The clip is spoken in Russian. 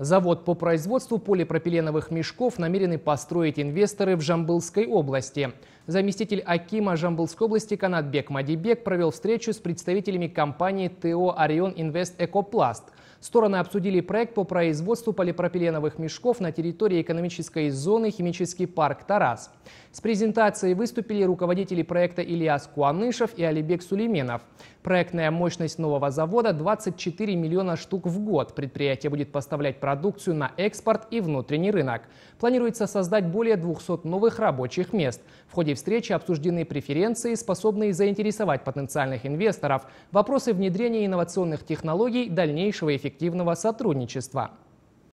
Завод по производству полипропиленовых мешков намерены построить инвесторы в Жамбылской области. Заместитель Акима Жамбылской области Канатбек Мадибек провел встречу с представителями компании ТО «Орион Инвест Экопласт». Стороны обсудили проект по производству полипропиленовых мешков на территории экономической зоны «Химический парк Тарас». С презентацией выступили руководители проекта Ильяс Куанышев и Алибек Сулейменов. Проектная мощность нового завода 24 миллиона штук в год. Предприятие будет поставлять продукцию на экспорт и внутренний рынок. Планируется создать более 200 новых рабочих мест. В ходе встречи обсуждены преференции, способные заинтересовать потенциальных инвесторов, вопросы внедрения инновационных технологий, дальнейшего эффективного сотрудничества.